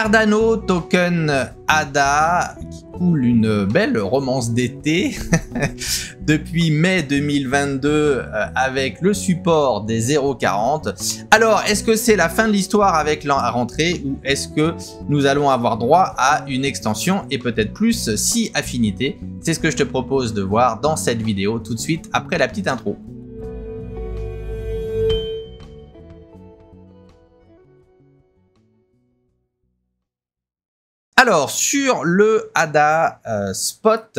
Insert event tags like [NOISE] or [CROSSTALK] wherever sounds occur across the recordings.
Cardano token ADA qui coule une belle romance d'été [LAUGHS] depuis mai 2022 euh, avec le support des 0,40. Alors, est-ce que c'est la fin de l'histoire avec l'an à rentrer ou est-ce que nous allons avoir droit à une extension et peut-être plus si affinité C'est ce que je te propose de voir dans cette vidéo tout de suite après la petite intro. Alors, sur le ADA euh, Spot,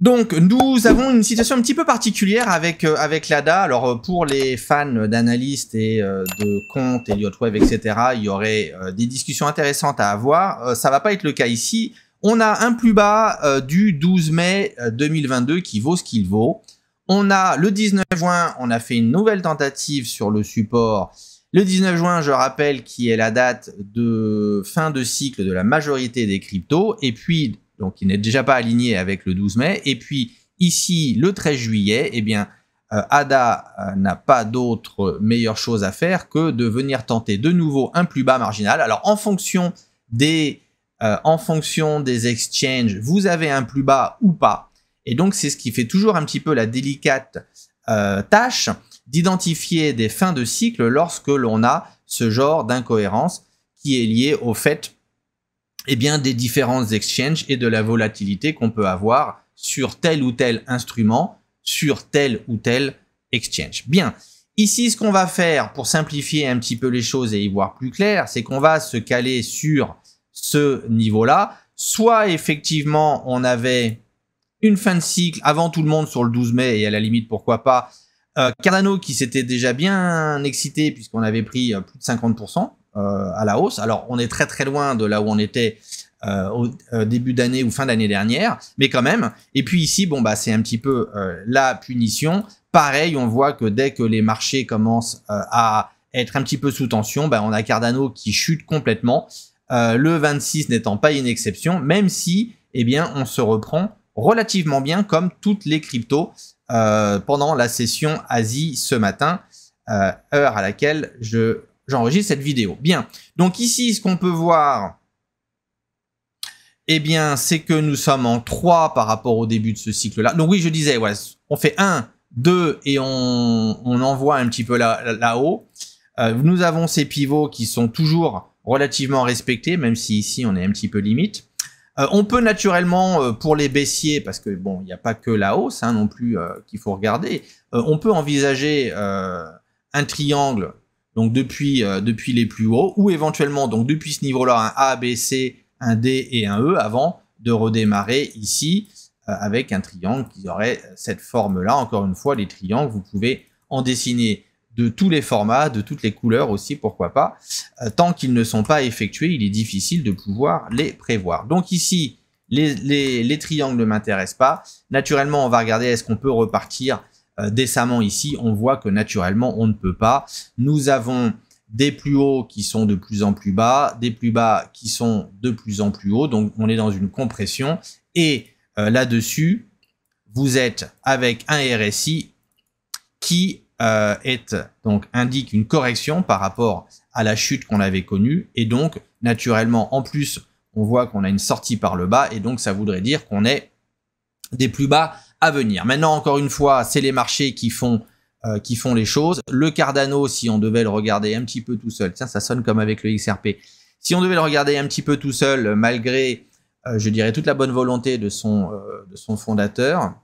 donc nous avons une situation un petit peu particulière avec, euh, avec l'ADA. Alors, euh, pour les fans d'analystes et de comptes, Elliot Web, etc., il y aurait des discussions intéressantes à avoir. ça va pas être le cas ici. On a un plus bas du 12 mai 2022 qui vaut ce qu'il vaut. On a le 19 juin, on a fait une nouvelle tentative sur le support le 19 juin, je rappelle, qui est la date de fin de cycle de la majorité des cryptos, et puis, donc il n'est déjà pas aligné avec le 12 mai, et puis ici, le 13 juillet, eh bien, ADA euh, euh, n'a pas d'autre meilleure chose à faire que de venir tenter de nouveau un plus bas marginal. Alors, en fonction des, euh, en fonction des exchanges, vous avez un plus bas ou pas. Et donc, c'est ce qui fait toujours un petit peu la délicate tâche d'identifier des fins de cycle lorsque l'on a ce genre d'incohérence qui est lié au fait et eh bien, des différents exchanges et de la volatilité qu'on peut avoir sur tel ou tel instrument, sur tel ou tel exchange. Bien, ici, ce qu'on va faire pour simplifier un petit peu les choses et y voir plus clair, c'est qu'on va se caler sur ce niveau-là. Soit effectivement, on avait une fin de cycle avant tout le monde sur le 12 mai et à la limite, pourquoi pas, euh, Cardano qui s'était déjà bien excité puisqu'on avait pris euh, plus de 50% euh, à la hausse. Alors on est très très loin de là où on était au début d'année ou fin d'année dernière, mais quand même. Et puis ici, bon bah c'est un petit peu la punition. Pareil, on voit que dès que les marchés commencent à être un petit peu sous tension, bah, on a Cardano qui chute complètement. le 26 n'étant pas une exception, même si eh bien on se reprend relativement bien comme toutes les cryptos. Euh, pendant la session Asie ce matin, euh, heure à laquelle je, j'enregistre cette vidéo. Bien, donc ici, ce qu'on peut voir, eh bien, c'est que nous sommes en 3 par rapport au début de ce cycle-là. Donc oui, je disais, on fait 1, 2 et on, on envoie un petit peu là, là-haut. Euh, nous avons ces pivots qui sont toujours relativement respectés, même si ici on est un petit peu limite. Euh, on peut naturellement, euh, pour les baissiers, parce que bon, il n'y a pas que la hausse hein, non plus euh, qu'il faut regarder, on peut envisager un triangle, donc depuis, depuis les plus hauts, ou éventuellement, donc depuis ce niveau-là, un A, B, C, un D et un E, avant de redémarrer ici avec un triangle qui aurait cette forme-là. Encore une fois, les triangles, vous pouvez en dessiner de tous les formats, de toutes les couleurs aussi, pourquoi pas. Euh, tant qu'ils ne sont pas effectués, il est difficile de pouvoir les prévoir. Donc ici, les, triangles ne m'intéressent pas. Naturellement, on va regarder est-ce qu'on peut repartir euh, décemment ici. On voit que naturellement, on ne peut pas. Nous avons des plus hauts qui sont de plus en plus bas, des plus bas qui sont de plus en plus hauts. Donc, on est dans une compression. Et euh, là-dessus, vous êtes avec un RSI qui euh, donc indique une correction par rapport à la chute qu'on avait connue et donc naturellement en plus on voit qu'on a une sortie par le bas et donc ça voudrait dire qu'on est des plus bas à venir. Maintenant encore une fois, c'est les marchés qui font euh, qui font les choses. Le Cardano si on devait le regarder un petit peu tout seul, tiens ça sonne comme avec le XRP. Si on devait le regarder un petit peu tout seul malgré euh, je dirais toute la bonne volonté de son de son fondateur,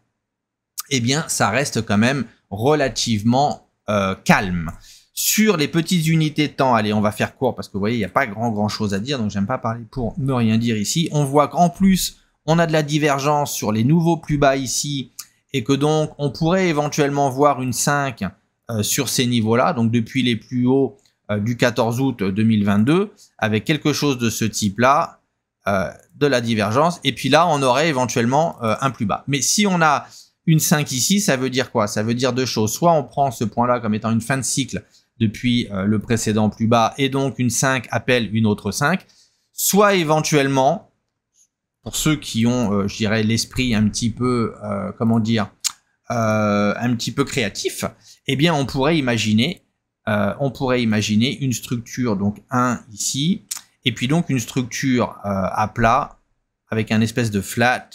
eh bien ça reste quand même relativement euh, calme. Sur les petites unités de temps, allez, on va faire court parce que vous voyez, il n'y a pas grand grand chose à dire, donc j'aime pas parler pour ne rien dire ici. On voit qu'en plus, on a de la divergence sur les nouveaux plus bas ici, et que donc on pourrait éventuellement voir une 5 euh, sur ces niveaux-là, donc depuis les plus hauts euh, du 14 août 2022, avec quelque chose de ce type-là, euh, de la divergence, et puis là, on aurait éventuellement un plus bas. Mais si on a une 5 ici, ça veut dire quoi Ça veut dire deux choses. Soit on prend ce point-là comme étant une fin de cycle depuis euh, le précédent plus bas, et donc une 5 appelle une autre 5. Soit éventuellement, pour ceux qui ont, euh, je dirais, l'esprit un petit peu, euh, comment dire, un petit peu créatif, eh bien, on pourrait imaginer, on pourrait imaginer une structure, donc un ici, et puis donc une structure à plat avec un espèce de flat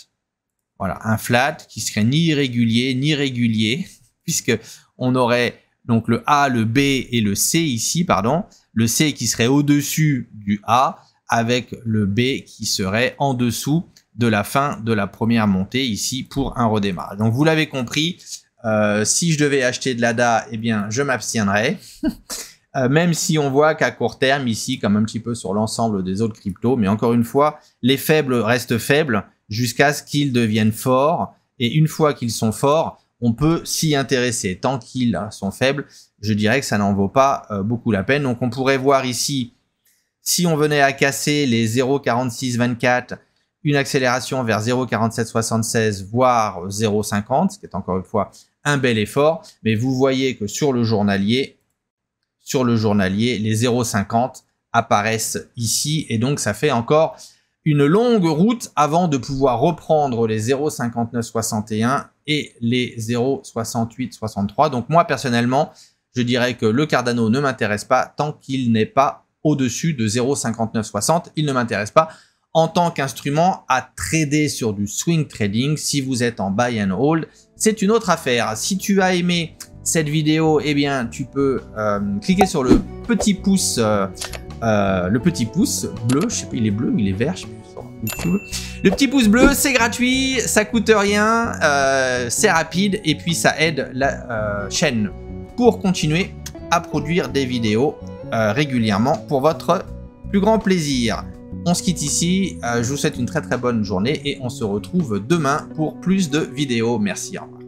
voilà, un flat qui serait ni irrégulier ni régulier, [LAUGHS] puisque on aurait donc le A, le B et le C ici, pardon. Le C qui serait au-dessus du A, avec le B qui serait en dessous de la fin de la première montée ici pour un redémarrage. Donc vous l'avez compris, euh, si je devais acheter de l'ADA, eh bien je m'abstiendrai. [LAUGHS] Euh, même si on voit qu'à court terme, ici, comme un petit peu sur l'ensemble des autres cryptos, mais encore une fois, les faibles restent faibles jusqu'à ce qu'ils deviennent forts. Et une fois qu'ils sont forts, on peut s'y intéresser. Tant qu'ils sont faibles, je dirais que ça n'en vaut pas euh, beaucoup la peine. Donc on pourrait voir ici, si on venait à casser les 0,4624, une accélération vers 0,4776, voire 0,50, ce qui est encore une fois un bel effort. Mais vous voyez que sur le journalier, sur le journalier, les 0,50 apparaissent ici et donc ça fait encore une longue route avant de pouvoir reprendre les 0,5961 et les 0,6863. Donc moi personnellement, je dirais que le Cardano ne m'intéresse pas tant qu'il n'est pas au-dessus de 0,5960. Il ne m'intéresse pas en tant qu'instrument à trader sur du swing trading. Si vous êtes en buy and hold, c'est une autre affaire. Si tu as aimé cette vidéo, eh bien, tu peux euh, cliquer sur le petit pouce euh, euh, le petit pouce bleu. Je sais pas, il est bleu, il est vert, je sais plus. Le petit pouce bleu, c'est gratuit, ça coûte rien, euh, c'est rapide et puis ça aide la euh, chaîne pour continuer à produire des vidéos régulièrement pour votre plus grand plaisir. On se quitte ici, je vous souhaite une très très bonne journée et on se retrouve demain pour plus de vidéos. Merci, au revoir.